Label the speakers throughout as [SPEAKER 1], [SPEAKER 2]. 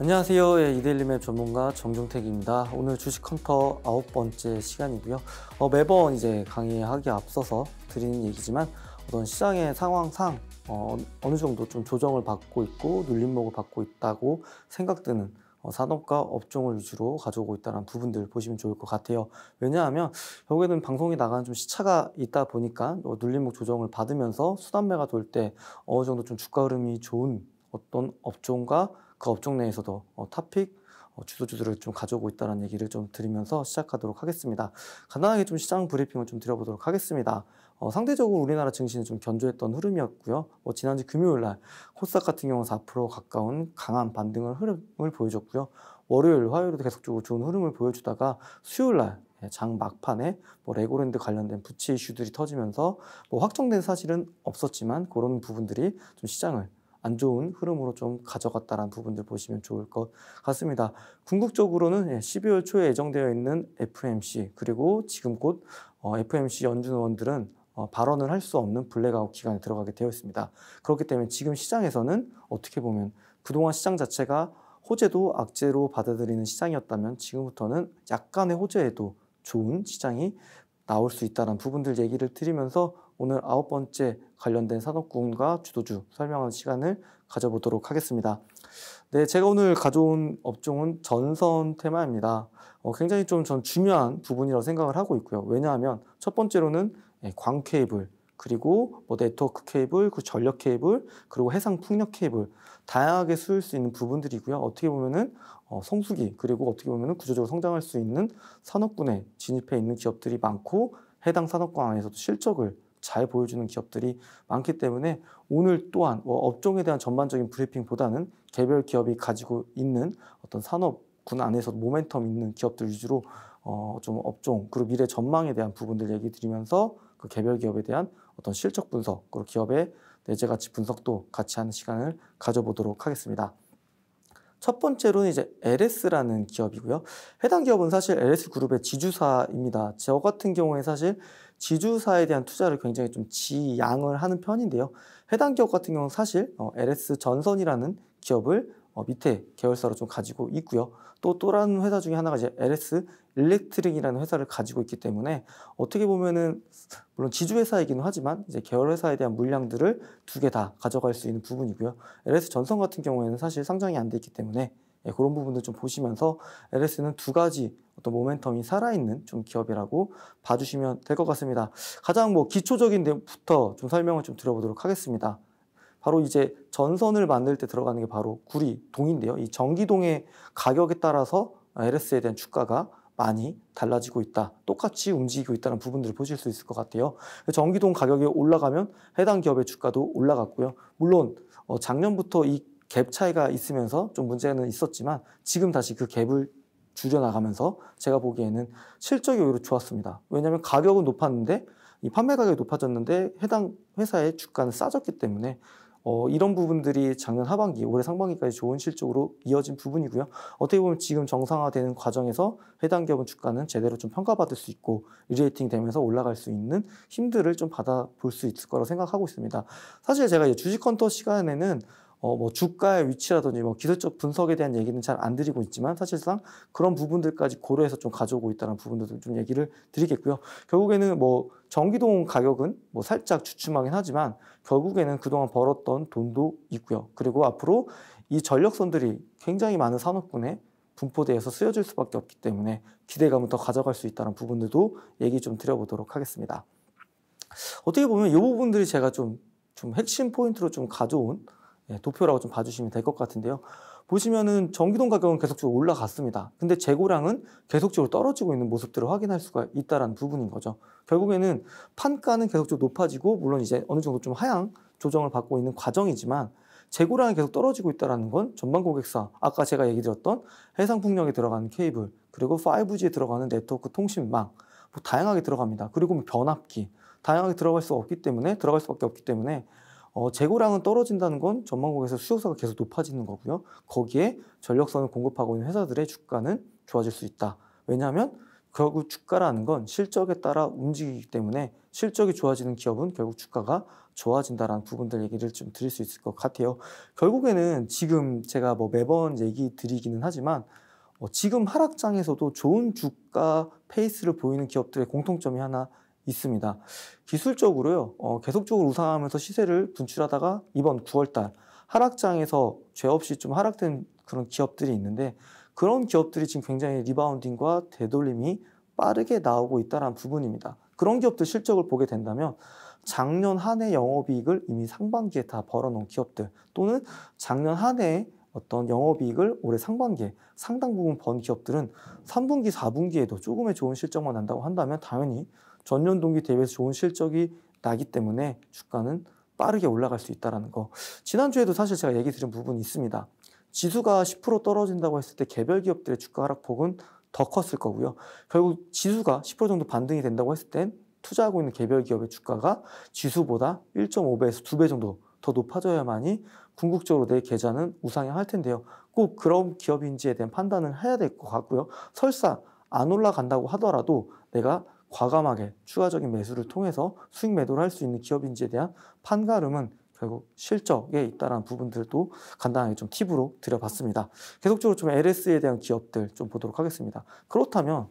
[SPEAKER 1] 안녕하세요. 예, 이데일리맵 전문가 정종택입니다. 오늘 주식 컴퓨터 아홉 번째 시간이고요. 어, 매번 이제 강의하기 앞서서 드리는 얘기지만 어떤 시장의 상황상 어, 느 정도 좀 조정을 받고 있고 눌림목을 받고 있다고 생각되는 어, 산업과 업종을 위주로 가져오고 있다는 부분들 보시면 좋을 것 같아요. 왜냐하면 결국에는 방송이 나가는 좀 시차가 있다 보니까 어, 눌림목 조정을 받으면서 수단매가 돌 때 어느 정도 좀 주가 흐름이 좋은 어떤 업종과 그 업종 내에서도 어, 탑픽 어, 주도주들을 좀 가져오고 있다는 얘기를 좀 드리면서 시작하도록 하겠습니다. 간단하게 좀 시장 브리핑을 좀 드려보도록 하겠습니다. 어, 상대적으로 우리나라 증시는 좀 견조했던 흐름이었고요. 뭐 지난주 금요일 날 코스닥 같은 경우는 4% 가까운 강한 반등을 흐름을 보여줬고요. 월요일, 화요일에도 계속적으로 좋은 흐름을 보여주다가 수요일 날장 예, 막판에 뭐 레고랜드 관련된 부채 이슈들이 터지면서 뭐 확정된 사실은 없었지만 그런 부분들이 좀 시장을 안 좋은 흐름으로 좀 가져갔다라는 부분들 보시면 좋을 것 같습니다. 궁극적으로는 12월 예, 초에 예정되어 있는 FMC 그리고 지금 곧 어, FMC 연준 의원들은 어, 발언을 할 수 없는 블랙아웃 기간에 들어가게 되어 있습니다. 그렇기 때문에 지금 시장에서는 어떻게 보면 그동안 시장 자체가 호재도 악재로 받아들이는 시장이었다면 지금부터는 약간의 호재에도 좋은 시장이 나올 수 있다는 부분들 얘기를 드리면서 오늘 아홉 번째 관련된 산업군과 주도주 설명하는 시간을 가져보도록 하겠습니다. 네, 제가 오늘 가져온 업종은 전선 테마입니다. 어, 굉장히 좀 전 중요한 부분이라고 생각을 하고 있고요. 왜냐하면 첫 번째로는 예, 광 케이블, 그리고 뭐 네트워크 케이블, 그 전력 케이블, 그리고 해상 풍력 케이블 다양하게 쓰일 수 있는 부분들이고요. 어떻게 보면은 어, 성수기 그리고 어떻게 보면은 구조적으로 성장할 수 있는 산업군에 진입해 있는 기업들이 많고 해당 산업군 안에서도 실적을 잘 보여주는 기업들이 많기 때문에 오늘 또한 뭐 업종에 대한 전반적인 브리핑보다는 개별 기업이 가지고 있는 어떤 산업군 안에서 모멘텀 있는 기업들 위주로 어, 좀 업종 그리고 미래 전망에 대한 부분들 얘기 드리면서 그 개별 기업에 대한 어떤 실적 분석 그리고 기업의 내재 가치 분석도 같이 하는 시간을 가져보도록 하겠습니다. 첫 번째로는 이제 LS라는 기업이고요. 해당 기업은 사실 LS 그룹의 지주사입니다. 저 같은 경우에 사실 지주사에 대한 투자를 굉장히 좀 지양을 하는 편인데요. 해당 기업 같은 경우는 사실 LS 어, 전선이라는 기업을 어, 밑에 계열사로 좀 가지고 있고요. 또 또라는 회사 중에 하나가 이제 LS 일렉트릭이라는 회사를 가지고 있기 때문에 어떻게 보면은 물론 지주회사이기는 하지만 이제 계열회사에 대한 물량들을 두 개 다 가져갈 수 있는 부분이고요. LS 전선 같은 경우에는 사실 상장이 안 돼 있기 때문에 예, 그런 부분들 좀 보시면서 LS는 두 가지 어떤 모멘텀이 살아있는 좀 기업이라고 봐주시면 될 것 같습니다. 가장 뭐 기초적인 데부터 좀 설명을 좀 드려보도록 하겠습니다. 바로 이제 전선을 만들 때 들어가는 게 바로 구리, 동인데요. 이 전기동의 가격에 따라서 LS에 대한 주가가 많이 달라지고 있다. 똑같이 움직이고 있다는 부분들을 보실 수 있을 것 같아요. 전기동 가격이 올라가면 해당 기업의 주가도 올라갔고요. 물론 어, 작년부터 이 갭 차이가 있으면서 좀 문제는 있었지만 지금 다시 그 갭을 줄여나가면서 제가 보기에는 실적이 오히려 좋았습니다. 왜냐하면 가격은 높았는데 이 판매 가격이 높아졌는데 해당 회사의 주가는 싸졌기 때문에 어, 이런 부분들이 작년 하반기, 올해 상반기까지 좋은 실적으로 이어진 부분이고요. 어떻게 보면 지금 정상화되는 과정에서 해당 기업은 주가는 제대로 좀 평가받을 수 있고 리레이팅 되면서 올라갈 수 있는 힘들을 좀 받아볼 수 있을 거라고 생각하고 있습니다. 사실 제가 주식 컨터 시간에는 어, 뭐 주가의 위치라든지 뭐 기술적 분석에 대한 얘기는 잘 안 드리고 있지만 사실상 그런 부분들까지 고려해서 좀 가져오고 있다는 부분들도 좀 얘기를 드리겠고요. 결국에는 뭐 전기동 가격은 뭐 살짝 주춤하긴 하지만 결국에는 그동안 벌었던 돈도 있고요. 그리고 앞으로 이 전력선들이 굉장히 많은 산업군에 분포대에서 쓰여질 수밖에 없기 때문에 기대감을더 가져갈 수 있다는 부분들도 얘기 좀 드려보도록 하겠습니다. 어떻게 보면 이 부분들이 제가 좀, 좀 핵심 포인트로 좀 가져온 예, 도표라고 좀 봐주시면 될 것 같은데요. 보시면은 전기동 가격은 계속적으로 올라갔습니다. 근데 재고량은 계속적으로 떨어지고 있는 모습들을 확인할 수가 있다라는 부분인 거죠. 결국에는 판가는 계속적으로 높아지고 물론 이제 어느 정도 좀 하향 조정을 받고 있는 과정이지만 재고량이 계속 떨어지고 있다는 건전반 고객사, 아까 제가 얘기 드렸던 해상풍력에 들어가는 케이블, 그리고 5G에 들어가는 네트워크 통신망, 뭐 다양하게 들어갑니다. 그리고 뭐 변압기, 다양하게 들어갈 수 없기 때문에 들어갈 수밖에 없기 때문에 어, 재고량은 떨어진다는 건 전망국에서 수요세가 계속 높아지는 거고요. 거기에 전력선을 공급하고 있는 회사들의 주가는 좋아질 수 있다. 왜냐하면 결국 주가라는 건 실적에 따라 움직이기 때문에 실적이 좋아지는 기업은 결국 주가가 좋아진다라는 부분들 얘기를 좀 드릴 수 있을 것 같아요. 결국에는 지금 제가 뭐 매번 얘기 드리기는 하지만 어, 지금 하락장에서도 좋은 주가 페이스를 보이는 기업들의 공통점이 하나 있습니다. 기술적으로요, 어, 계속적으로 우상하면서 시세를 분출하다가 이번 9월달 하락장에서 죄 없이 좀 하락된 그런 기업들이 있는데 그런 기업들이 지금 굉장히 리바운딩과 되돌림이 빠르게 나오고 있다는 부분입니다. 그런 기업들 실적을 보게 된다면 작년 한 해 영업이익을 이미 상반기에 다 벌어놓은 기업들 또는 작년 한 해 어떤 영업이익을 올해 상반기에 상당 부분 번 기업들은 3분기, 4분기에도 조금의 좋은 실적만 난다고 한다면 당연히 전년 동기 대비해서 좋은 실적이 나기 때문에 주가는 빠르게 올라갈 수 있다라는 거. 지난주에도 사실 제가 얘기 드린 부분이 있습니다. 지수가 10% 떨어진다고 했을 때 개별 기업들의 주가 하락폭은 더 컸을 거고요. 결국 지수가 10% 정도 반등이 된다고 했을 땐 투자하고 있는 개별 기업의 주가가 지수보다 1.5배에서 2배 정도 더 높아져야만이 궁극적으로 내 계좌는 우상향할 텐데요. 꼭 그런 기업인지에 대한 판단을 해야 될 것 같고요. 설사 안 올라간다고 하더라도 내가 과감하게 추가적인 매수를 통해서 수익 매도를 할 수 있는 기업인지에 대한 판가름은 결국 실적에 있다라는 부분들도 간단하게 좀 팁으로 드려봤습니다. 계속적으로 좀 LS에 대한 기업들 좀 보도록 하겠습니다. 그렇다면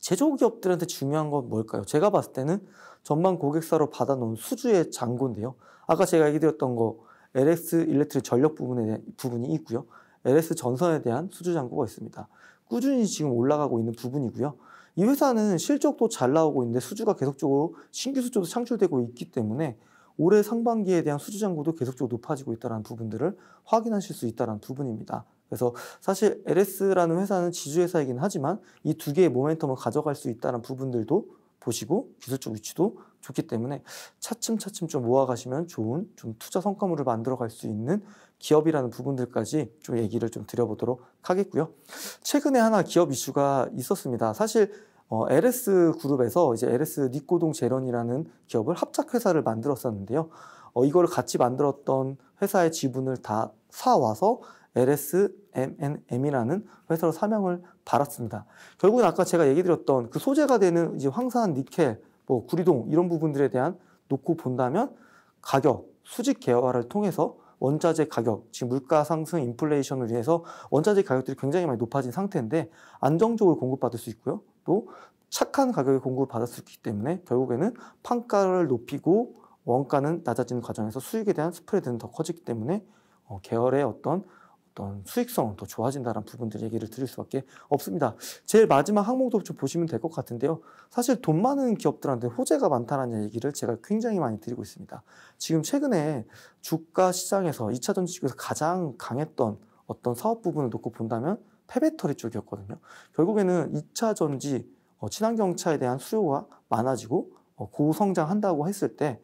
[SPEAKER 1] 제조기업들한테 중요한 건 뭘까요? 제가 봤을 때는 전망 고객사로 받아놓은 수주의 잔고인데요. 아까 제가 얘기 드렸던 거 LS 일렉트릭 전력 부분에 부분이 있고요. LS 전선에 대한 수주 잔고가 있습니다. 꾸준히 지금 올라가고 있는 부분이고요. 이 회사는 실적도 잘 나오고 있는데 수주가 계속적으로 신규 수주도 창출되고 있기 때문에 올해 상반기에 대한 수주 잔고도 계속적으로 높아지고 있다는 부분들을 확인하실 수 있다는 부분입니다. 그래서 사실 LS라는 회사는 지주회사이긴 하지만 이 두 개의 모멘텀을 가져갈 수 있다는 부분들도 보시고 기술적 위치도 좋기 때문에 차츰차츰 좀 모아가시면 좋은 좀 투자 성과물을 만들어갈 수 있는 기업이라는 부분들까지 좀 얘기를 좀 드려보도록 하겠고요. 최근에 하나 기업 이슈가 있었습니다. 사실 어, LS 그룹에서 이제 LS 니코동 제련이라는 기업을 합작 회사를 만들었었는데요. 어, 이걸 같이 만들었던 회사의 지분을 다 사와서 LS M&M이라는 회사로 사명을 받았습니다. 결국은 아까 제가 얘기 드렸던 그 소재가 되는 이제 황산, 니켈, 뭐 구리동 이런 부분들에 대한 놓고 본다면 가격, 수직 개화를 통해서 원자재 가격, 지금 물가 상승, 인플레이션을 위해서 원자재 가격들이 굉장히 많이 높아진 상태인데 안정적으로 공급받을 수 있고요. 또 착한 가격의 공급 받을 수 있기 때문에 결국에는 판가를 높이고 원가는 낮아지는 과정에서 수익에 대한 스프레드는 더 커지기 때문에 어, 계열의 어떤 어떤 수익성은 더 좋아진다는 부분들 얘기를 드릴 수밖에 없습니다. 제일 마지막 항목도 좀 보시면 될 것 같은데요. 사실 돈 많은 기업들한테 호재가 많다는 얘기를 제가 굉장히 많이 드리고 있습니다. 지금 최근에 주가 시장에서 2차 전지시에서 가장 강했던 어떤 사업 부분을 놓고 본다면 폐배터리 쪽이었거든요. 결국에는 2차 전지 어, 친환경차에 대한 수요가 많아지고 어, 고성장한다고 했을 때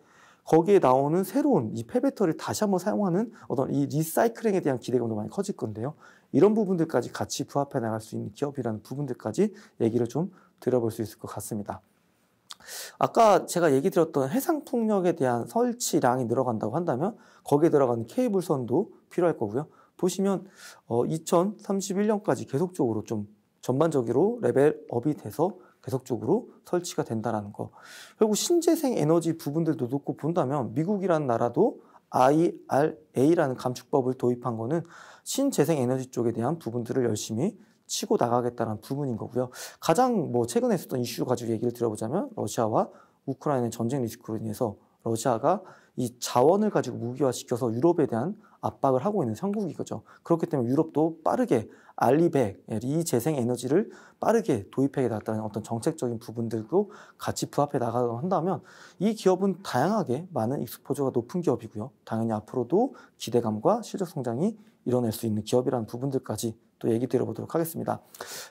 [SPEAKER 1] 거기에 나오는 새로운 이 폐배터를 다시 한번 사용하는 어떤 이 리사이클링에 대한 기대감도 많이 커질 건데요. 이런 부분들까지 같이 부합해 나갈 수 있는 기업이라는 부분들까지 얘기를 좀 들어볼 수 있을 것 같습니다. 아까 제가 얘기 드렸던 해상풍력에 대한 설치량이 늘어간다고 한다면 거기에 들어가는 케이블선도 필요할 거고요. 보시면 어, 2031년까지 계속적으로 좀 전반적으로 레벨업이 돼서 계속적으로 설치가 된다라는 거. 그리고 신재생 에너지 부분들도 놓고 본다면 미국이라는 나라도 IRA라는 감축법을 도입한 거는 신재생 에너지 쪽에 대한 부분들을 열심히 치고 나가겠다는 부분인 거고요. 가장 뭐 최근에 있었던 이슈 가지고 얘기를 들어보자면 러시아와 우크라이나의 전쟁 리스크로 인해서 러시아가 이 자원을 가지고 무기화시켜서 유럽에 대한 압박을 하고 있는 형국이거죠. 그렇기 때문에 유럽도 빠르게 알리백, 이 재생 에너지를 빠르게 도입해 나갔다는 어떤 정책적인 부분들도 같이 부합해 나가고 한다면 이 기업은 다양하게 많은 익스포저가 높은 기업이고요. 당연히 앞으로도 기대감과 실적 성장이 이뤄낼 수 있는 기업이라는 부분들까지 또 얘기 드려보도록 하겠습니다.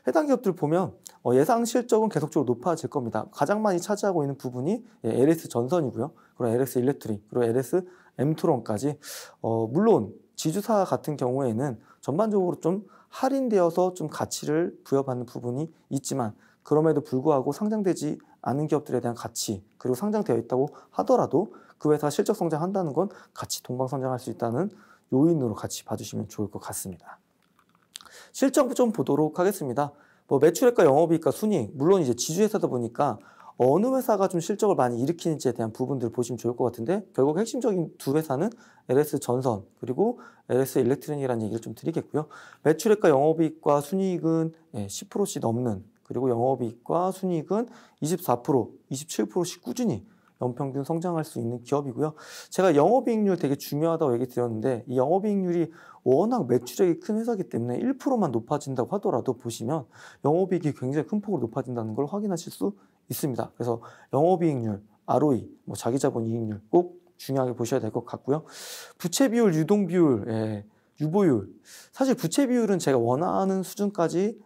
[SPEAKER 1] 해당 기업들 보면 어, 예상 실적은 계속적으로 높아질 겁니다. 가장 많이 차지하고 있는 부분이 예, LS 전선이고요. 그리고 LS 일렉트릭, 그리고 LS 엠트론까지 어, 물론 지주사 같은 경우에는 전반적으로 좀 할인되어서 좀 가치를 부여받는 부분이 있지만 그럼에도 불구하고 상장되지 않은 기업들에 대한 가치 그리고 상장되어 있다고 하더라도 그 회사 실적 성장한다는 건 같이 동방 성장할 수 있다는 요인으로 같이 봐주시면 좋을 것 같습니다. 실적 좀 보도록 하겠습니다. 뭐 매출액과 영업이익과 순이익 물론 이제 지주회사다 보니까 어느 회사가 좀 실적을 많이 일으키는지에 대한 부분들을 보시면 좋을 것 같은데 결국 핵심적인 두 회사는 LS 전선 그리고 LS 일렉트릭이라는 얘기를 좀 드리겠고요. 매출액과 영업이익과 순이익은 10%씩 예, 넘는 그리고 영업이익과 순이익은 24%, 27%씩 꾸준히 연평균 성장할 수 있는 기업이고요. 제가 영업이익률 되게 중요하다고 얘기 드렸는데 이 영업이익률이 워낙 매출액이 큰 회사이기 때문에 1%만 높아진다고 하더라도 보시면 영업이익이 굉장히 큰 폭으로 높아진다는 걸 확인하실 수 있습니다. 그래서 영업이익률, ROE, 뭐 자기자본 이익률 꼭 중요하게 보셔야 될 것 같고요. 부채 비율, 유동 비율, 예, 유보율. 사실 부채 비율은 제가 원하는 수준까지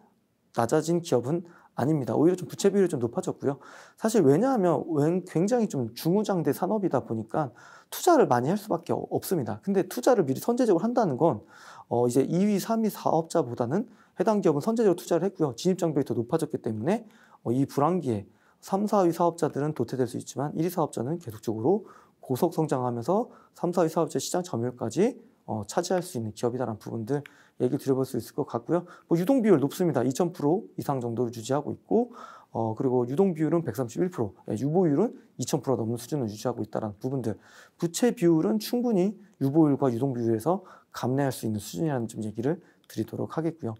[SPEAKER 1] 낮아진 기업은 아닙니다. 오히려 좀 부채 비율이 좀 높아졌고요. 사실 왜냐하면 굉장히 좀 중우장대 산업이다 보니까 투자를 많이 할 수밖에 없습니다. 근데 투자를 미리 선제적으로 한다는 건 어, 이제 2위, 3위 사업자보다는 해당 기업은 선제적으로 투자를 했고요. 진입 장벽이 더 높아졌기 때문에 어, 이 불황기에 3, 4위 사업자들은 도태될 수 있지만 1위 사업자는 계속적으로 고속 성장하면서 3, 4위 사업자 시장 점유율까지 어, 차지할 수 있는 기업이다라는 부분들 얘기 드려볼 수 있을 것 같고요. 뭐 유동 비율 높습니다. 2,000% 이상 정도를 유지하고 있고 어, 그리고 유동 비율은 131%, 예, 유보율은 2,000% 넘는 수준을 유지하고 있다는 부분들. 부채 비율은 충분히 유보율과 유동 비율에서 감내할 수 있는 수준이라는 좀 얘기를 드리도록 하겠고요.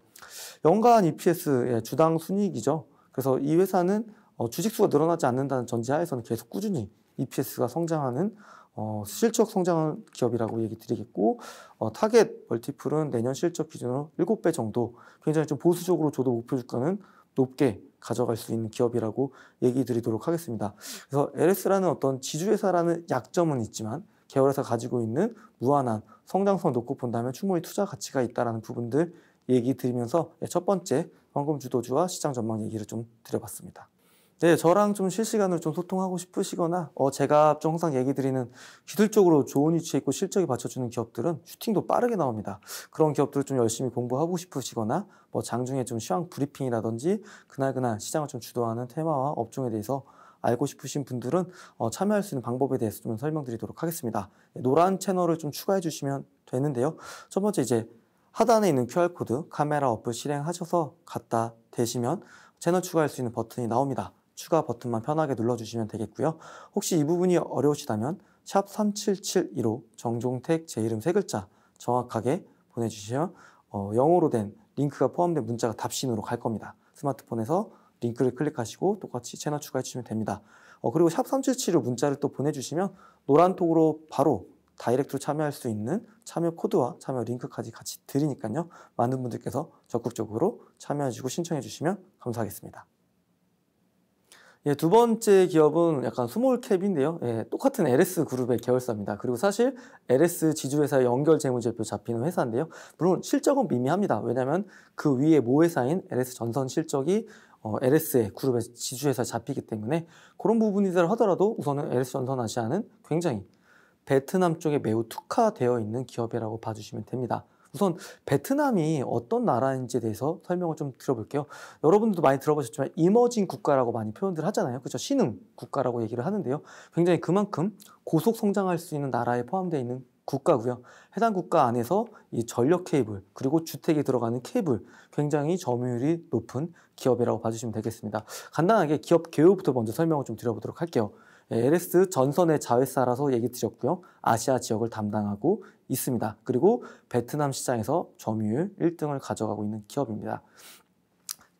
[SPEAKER 1] 연간 EPS 예, 주당 순이익이죠. 그래서 이 회사는 어, 주식수가 늘어나지 않는다는 전제하에서는 계속 꾸준히 EPS가 성장하는 어, 실적 성장한 기업이라고 얘기 드리겠고 어, 타겟 멀티플은 내년 실적 기준으로 7배 정도 굉장히 좀 보수적으로 저도 목표 주가는 높게 가져갈 수 있는 기업이라고 얘기 드리도록 하겠습니다. 그래서 LS라는 어떤 지주회사라는 약점은 있지만 계열에서 가지고 있는 무한한 성장성 놓고 본다면 충분히 투자 가치가 있다라는 부분들 얘기 드리면서 첫 번째 황금 주도주와 시장 전망 얘기를 좀 드려봤습니다. 네, 저랑 좀 실시간으로 좀 소통하고 싶으시거나 어, 제가 좀 항상 얘기 드리는 기술적으로 좋은 위치에 있고 실적이 받쳐주는 기업들은 슈팅도 빠르게 나옵니다. 그런 기업들을 좀 열심히 공부하고 싶으시거나 뭐 장중에 좀 시황 브리핑이라든지 그날그날 시장을 좀 주도하는 테마와 업종에 대해서 알고 싶으신 분들은 어, 참여할 수 있는 방법에 대해서 좀 설명드리도록 하겠습니다. 네, 노란 채널을 좀 추가해 주시면 되는데요. 첫 번째 이제 하단에 있는 QR코드 카메라 어플 실행하셔서 갖다 대시면 채널 추가할 수 있는 버튼이 나옵니다. 추가 버튼만 편하게 눌러주시면 되겠고요. 혹시 이 부분이 어려우시다면 샵3 7 7 2로 정종택 제 이름 세 글자 정확하게 보내주시면 어, 영어로 된 링크가 포함된 문자가 답신으로 갈 겁니다. 스마트폰에서 링크를 클릭하시고 똑같이 채널 추가해 주시면 됩니다. 어, 그리고 샵3 7 7 2로 문자를 또 보내주시면 노란톡으로 바로 다이렉트로 참여할 수 있는 참여 코드와 참여 링크까지 같이 드리니까요. 많은 분들께서 적극적으로 참여해 주고 시 신청해 주시면 감사하겠습니다. 예, 두 번째 기업은 약간 스몰캡인데요. 예, 똑같은 LS 그룹의 계열사입니다. 그리고 사실 LS 지주회사의 연결 재무제표 잡히는 회사인데요. 물론 실적은 미미합니다. 왜냐하면 그 위에 모회사인 LS 전선 실적이 어, LS의 그룹의 지주회사 에 잡히기 때문에 그런 부분이라 하더라도 우선은 LS 전선 아시아는 굉장히 베트남 쪽에 매우 특화되어 있는 기업이라고 봐주시면 됩니다. 우선 베트남이 어떤 나라인지에 대해서 설명을 좀 들어볼게요. 여러분들도 많이 들어보셨지만 이머징 국가라고 많이 표현들 하잖아요. 그렇죠? 신흥 국가라고 얘기를 하는데요. 굉장히 그만큼 고속 성장할 수 있는 나라에 포함되어 있는 국가고요. 해당 국가 안에서 이 전력 케이블 그리고 주택에 들어가는 케이블 굉장히 점유율이 높은 기업이라고 봐주시면 되겠습니다. 간단하게 기업 개요부터 먼저 설명을 좀 드려보도록 할게요. LS 네, 전선의 자회사라서 얘기 드렸고요. 아시아 지역을 담당하고 있습니다. 그리고 베트남 시장에서 점유율 1등을 가져가고 있는 기업입니다.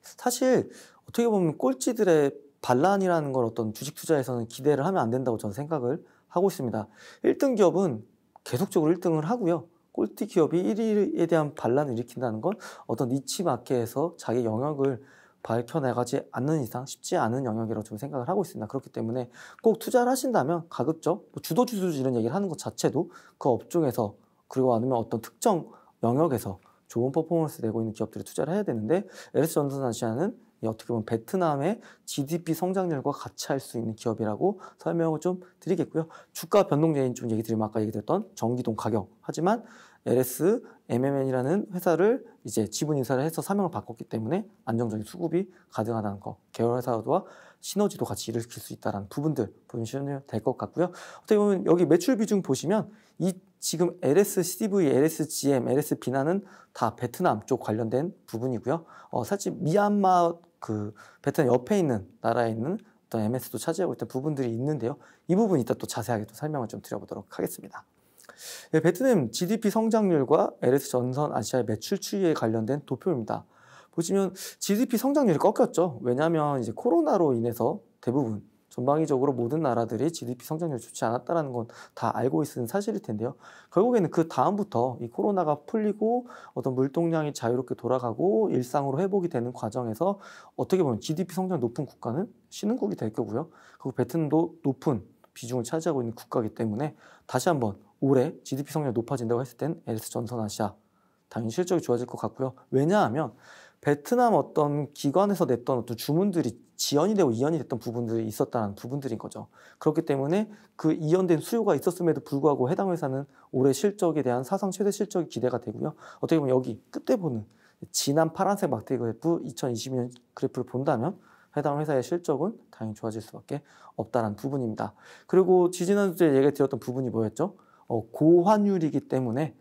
[SPEAKER 1] 사실 어떻게 보면 꼴찌들의 반란이라는 걸 어떤 주식 투자에서는 기대를 하면 안 된다고 저는 생각을 하고 있습니다. 1등 기업은 계속적으로 1등을 하고요. 꼴찌 기업이 1위에 대한 반란을 일으킨다는 건 어떤 니치 마켓에서 자기 영역을 밝혀내가지 않는 이상 쉽지 않은 영역이라고 저 생각을 하고 있습니다. 그렇기 때문에 꼭 투자를 하신다면 가급적 뭐 주도 주주 이런 얘기를 하는 것 자체도 그 업종에서 그리고 아니면 어떤 특정 영역에서 좋은 퍼포먼스 내고 있는 기업들이 투자를 해야 되는데 LS전선아시아는 어떻게 보면 베트남의 GDP 성장률과 같이 할 수 있는 기업이라고 설명을 좀 드리겠고요. 주가 변동제인 좀 얘기 드리면 아까 얘기 드렸던 전기동 가격. 하지만 LS MMN이라는 회사를 이제 지분 인사를 해서 사명을 바꿨기 때문에 안정적인 수급이 가능하다는 거. 계열 회사와 시너지도 같이 일으킬 수 있다는 부분들 보시면 될 것 같고요. 어떻게 보면 여기 매출 비중 보시면 이 지금 l s c v LSGM, LS비나는 다 베트남 쪽 관련된 부분이고요. 어, 사실 미얀마 그 베트남 옆에 있는 나라에 있는 어떤 MS도 차지하고 있던 부분들이 있는데요. 이 부분 이따 또 자세하게 또 설명을 좀 드려보도록 하겠습니다. 네, 베트남 GDP 성장률과 LS 전선 아시아의 매출 추이에 관련된 도표입니다. 보시면 GDP 성장률이 꺾였죠. 왜냐하면 이제 코로나로 인해서 대부분 전방위적으로 모든 나라들이 GDP 성장률 이 좋지 않았다는건 다 알고 있는 사실일 텐데요. 결국에는 그 다음부터 이 코로나가 풀리고 어떤 물동량이 자유롭게 돌아가고 일상으로 회복이 되는 과정에서 어떻게 보면 GDP 성장 높은 국가는 신흥국이 될 거고요. 그리고 베트남도 높은 비중을 차지하고 있는 국가이기 때문에 다시 한번 올해 GDP 성장이 높아진다고 했을 땐 LS 전선 아시아 당연히 실적이 좋아질 것 같고요. 왜냐하면 베트남 어떤 기관에서 냈던 어떤 주문들이 지연이 되고 이연이 됐던 부분들이 있었다는 부분들인 거죠. 그렇기 때문에 그 이연된 수요가 있었음에도 불구하고 해당 회사는 올해 실적에 대한 사상 최대 실적이 기대가 되고요. 어떻게 보면 여기 끝에 보는 진한 파란색 막대 그래프 2022년 그래프를 본다면 해당 회사의 실적은 당연히 좋아질 수밖에 없다는 부분입니다. 그리고 지지난주에 얘기 드렸던 부분이 뭐였죠? 어, 고환율이기 때문에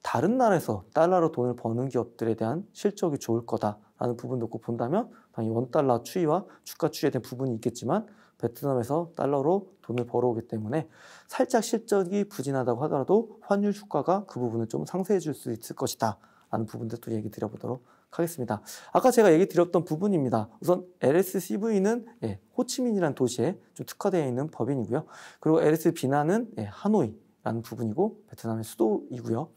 [SPEAKER 1] 다른 나라에서 달러로 돈을 버는 기업들에 대한 실적이 좋을 거다. 라는 부분도 꼭 본다면 당연히 원달러 추이와 주가 추이에 대한 부분이 있겠지만 베트남에서 달러로 돈을 벌어오기 때문에 살짝 실적이 부진하다고 하더라도 환율 주가가그 부분을 좀 상쇄해 줄 수 있을 것이다 라는 부분들도 얘기 드려보도록 하겠습니다. 아까 제가 얘기 드렸던 부분입니다. 우선 LSCV는 예, 호치민이라는 도시에 좀 특화되어 있는 법인이고요. 그리고 LSB나는 예, 하노이라는 부분이고 베트남의 수도이고요.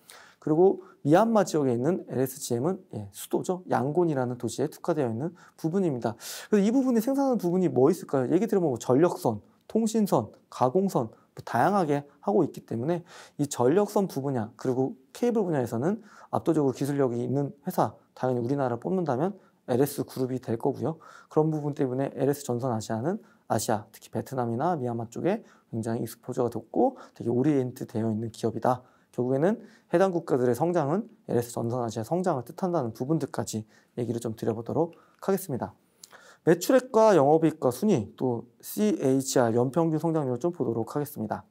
[SPEAKER 1] 그리고 미얀마 지역에 있는 LSGM은 예, 수도죠. 양곤이라는 도시에 특화되어 있는 부분입니다. 그래서 이 부분이 생산하는 부분이 뭐 있을까요? 얘기 들으면 뭐 전력선, 통신선, 가공선 뭐 다양하게 하고 있기 때문에 이 전력선 부분야 그리고 케이블 분야에서는 압도적으로 기술력이 있는 회사 당연히 우리나라 뽑는다면 LS 그룹이 될 거고요. 그런 부분 때문에 LS 전선 아시아는 아시아, 특히 베트남이나 미얀마 쪽에 굉장히 익스포저가 됐고 되게 오리엔트 되어 있는 기업이다. 결국에는 해당 국가들의 성장은 LS 전산아시아 성장을 뜻한다는 부분들까지 얘기를 좀 드려보도록 하겠습니다. 매출액과 영업이익과 순위 또 CAGR 연평균 성장률을 좀 보도록 하겠습니다.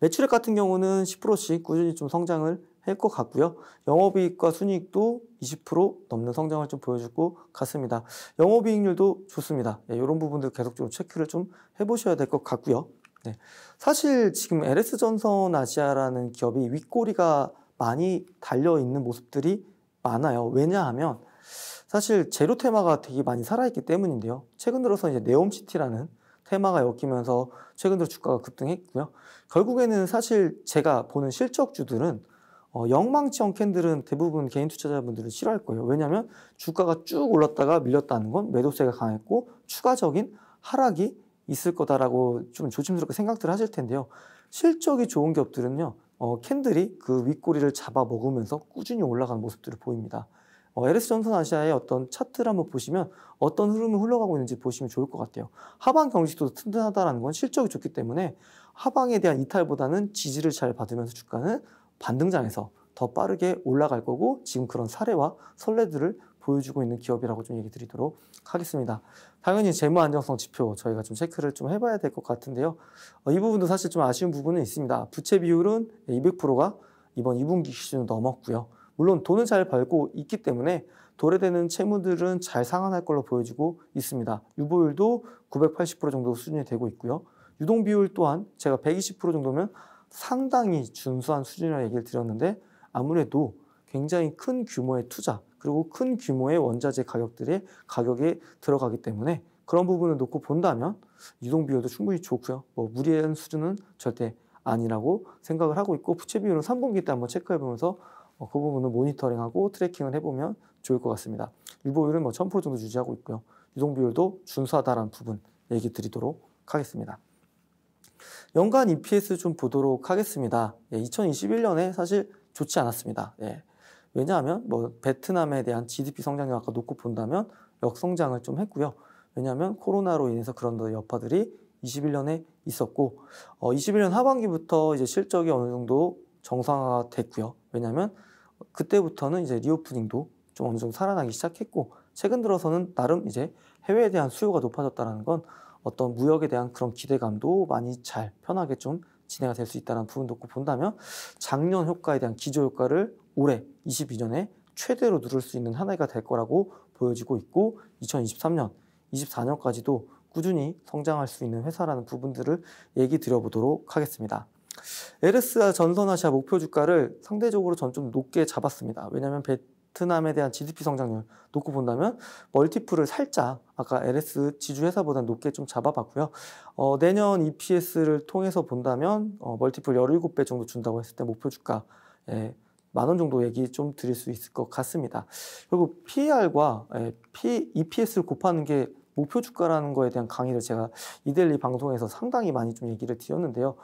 [SPEAKER 1] 매출액 같은 경우는 10%씩 꾸준히 좀 성장을 할 것 같고요. 영업이익과 순이익도 20% 넘는 성장을 좀 보여줄 것 같습니다. 영업이익률도 좋습니다. 예, 이런 부분들 계속적으로 체크를 좀 해보셔야 될 것 같고요. 네. 사실 지금 LS 전선 아시아라는 기업이 윗꼬리가 많이 달려 있는 모습들이 많아요. 왜냐하면 사실 제로 테마가 되게 많이 살아있기 때문인데요. 최근 들어서 이제 네옴시티라는 테마가 엮이면서 최근 들어 주가가 급등했고요. 결국에는 사실 제가 보는 실적주들은 어, 영망치 캔들은 대부분 개인 투자자분들은 싫어할 거예요. 왜냐하면 주가가 쭉 올랐다가 밀렸다는 건 매도세가 강했고 추가적인 하락이 있을 거다라고 좀 조심스럽게 생각들 하실 텐데요. 실적이 좋은 기업들은요. 어, 캔들이 그 윗꼬리를 잡아 먹으면서 꾸준히 올라가는 모습들을 보입니다. 어, LS 전선 아시아의 어떤 차트를 한번 보시면 어떤 흐름이 흘러가고 있는지 보시면 좋을 것 같아요. 하방 경직도 튼튼하다는 건 실적이 좋기 때문에 하방에 대한 이탈보다는 지지를 잘 받으면서 주가는 반등장에서 더 빠르게 올라갈 거고 지금 그런 사례와 선례들을 보여주고 있는 기업이라고 좀 얘기 드리도록 하겠습니다. 당연히 재무 안정성 지표 저희가 좀 체크를 좀 해봐야 될 것 같은데요. 어, 이 부분도 사실 좀 아쉬운 부분은 있습니다. 부채 비율은 200%가 이번 2분기 기준으로 넘었고요. 물론 돈은 잘 벌고 있기 때문에 도래되는 채무들은 잘 상환할 걸로 보여지고 있습니다. 유보율도 980% 정도 수준이 되고 있고요. 유동 비율 또한 제가 120% 정도면 상당히 준수한 수준이라고 얘기를 드렸는데 아무래도 굉장히 큰 규모의 투자, 그리고 큰 규모의 원자재 가격들의 가격에 들어가기 때문에 그런 부분을 놓고 본다면 유동 비율도 충분히 좋고요. 뭐 무리한 수준은 절대 아니라고 생각을 하고 있고 부채 비율은 3분기 때 한번 체크해 보면서 어, 그 부분을 모니터링하고 트래킹을 해보면 좋을 것 같습니다. 유보율은 뭐 1000% 정도 유지하고 있고요. 유동 비율도 준수하다는 부분 얘기 드리도록 하겠습니다. 연간 EPS 좀 보도록 하겠습니다. 예, 2021년에 사실 좋지 않았습니다. 예, 왜냐하면 뭐 베트남에 대한 GDP 성장률 아까 놓고 본다면 역성장을 좀 했고요. 왜냐하면 코로나로 인해서 그런 여파들이 21년에 있었고 어, 21년 하반기부터 이제 실적이 어느 정도 정상화 됐고요. 왜냐하면 그때부터는 이제 리오프닝도 좀 어느 정도 살아나기 시작했고 최근 들어서는 나름 이제 해외에 대한 수요가 높아졌다는 건 어떤 무역에 대한 그런 기대감도 많이 잘 편하게 좀 진행이 될 수 있다는 부분도 있고 본다면 작년 효과에 대한 기조 효과를 올해 22년에 최대로 누를수 있는 한 해가 될 거라고 보여지고 있고 2023년, 24년까지도 꾸준히 성장할 수 있는 회사라는 부분들을 얘기 드려보도록 하겠습니다. 에르스아 전선아시아 목표 주가를 상대적으로 전 좀 높게 잡았습니다. 왜냐하면 베트남에 대한 GDP 성장률 놓고 본다면 멀티플을 살짝 아까 LS 지주 회사보다 높게 좀 잡아봤고요. 어, 내년 EPS를 통해서 본다면 어, 멀티플 17배 정도 준다고 했을 때 목표 주가 예, 만원 정도 얘기 좀 드릴 수 있을 것 같습니다. 그리고 PER과 예, EPS를 곱하는 게 목표 주가라는 거에 대한 강의를 제가 이델리 방송에서 상당히 많이 좀 얘기를 드렸는데요.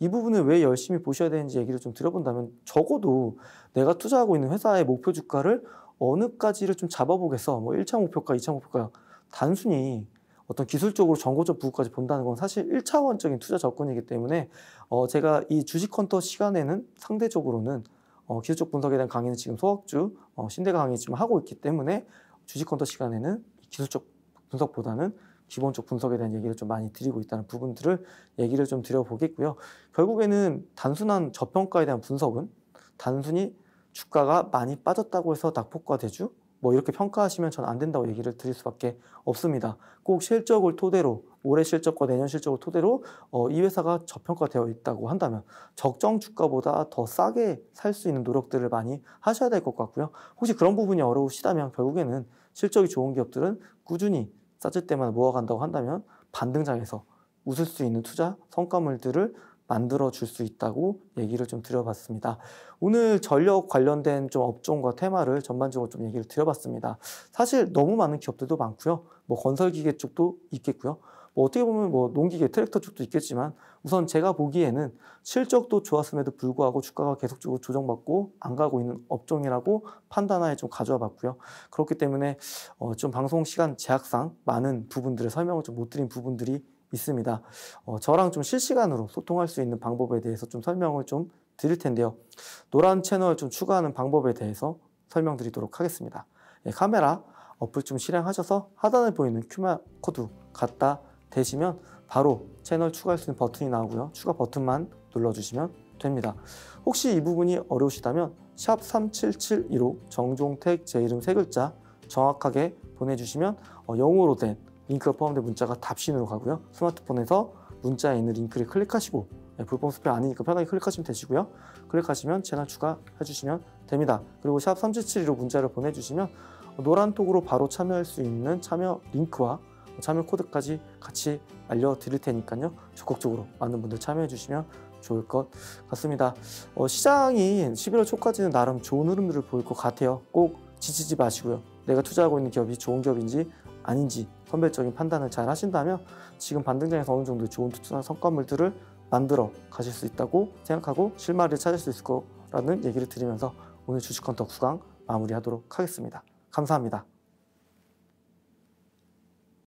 [SPEAKER 1] 이 부분을 왜 열심히 보셔야 되는지 얘기를 좀 드려본다면 적어도 내가 투자하고 있는 회사의 목표 주가를 어느까지를 좀 잡아보겠어. 뭐 1차 목표가 2차 목표가 단순히 어떤 기술적으로 정보적 부분까지 본다는 건 사실 1차원적인 투자 접근이기 때문에 어 제가 이 주식 컨터 시간에는 상대적으로는 어, 기술적 분석에 대한 강의는 지금 소학주 어, 신대 가 강의 지금 하고 있기 때문에 주식 컨터 시간에는 기술적 분석보다는 기본적 분석에 대한 얘기를 좀 많이 드리고 있다는 부분들을 얘기를 좀 드려보겠고요. 결국에는 단순한 저평가에 대한 분석은 단순히 주가가 많이 빠졌다고 해서 낙폭과 대주 뭐 이렇게 평가하시면 전 안 된다고 얘기를 드릴 수밖에 없습니다. 꼭 실적을 토대로 올해 실적과 내년 실적을 토대로 어, 이 회사가 저평가되어 있다고 한다면 적정 주가보다 더 싸게 살 수 있는 노력들을 많이 하셔야 될 것 같고요. 혹시 그런 부분이 어려우시다면 결국에는 실적이 좋은 기업들은 꾸준히 싸질 때만 모아간다고 한다면 반등장에서 웃을 수 있는 투자 성과물들을 만들어 줄 수 있다고 얘기를 좀 드려봤습니다. 오늘 전력 관련된 좀 업종과 테마를 전반적으로 좀 얘기를 드려봤습니다. 사실 너무 많은 기업들도 많고요. 뭐 건설기계 쪽도 있겠고요. 뭐 어떻게 보면 뭐 농기계 트랙터 쪽도 있겠지만 우선 제가 보기에는 실적도 좋았음에도 불구하고 주가가 계속적으로 조정받고 안 가고 있는 업종이라고 판단하에 좀 가져와 봤고요. 그렇기 때문에 어좀 방송 시간 제약상 많은 부분들을 설명을 좀 못 드린 부분들이 있습니다. 어, 저랑 좀 실시간으로 소통할 수 있는 방법에 대해서 좀 설명을 좀 드릴 텐데요. 노란 채널 좀 추가하는 방법에 대해서 설명드리도록 하겠습니다. 예, 카메라 어플 좀 실행하셔서 하단에 보이는 QR 코드 갖다 대시면 바로 채널 추가할 수 있는 버튼이 나오고요. 추가 버튼만 눌러주시면 됩니다. 혹시 이 부분이 어려우시다면 샵 3771호 정종택 제 이름 세 글자 정확하게 보내주시면 어, 영어로 된 링크가 포함된 문자가 답신으로 가고요. 스마트폰에서 문자에 있는 링크를 클릭하시고 네, 불법 스펠 아니니까 편하게 클릭하시면 되시고요. 클릭하시면 채널 추가해주시면 됩니다. 그리고 샵 3772로 문자를 보내주시면 노란톡으로 바로 참여할 수 있는 참여 링크와 참여 코드까지 같이 알려드릴 테니까요. 적극적으로 많은 분들 참여해 주시면 좋을 것 같습니다. 어, 시장이 11월 초까지는 나름 좋은 흐름들을 보일 것 같아요. 꼭 지치지 마시고요. 내가 투자하고 있는 기업이 좋은 기업인지 아닌지 선별적인 판단을 잘 하신다면 지금 반등장에서 어느 정도 좋은 투자 성과물들을 만들어 가실 수 있다고 생각하고 실마리를 찾을 수 있을 거라는 얘기를 드리면서 오늘 주식컨터 9강 마무리하도록 하겠습니다. 감사합니다.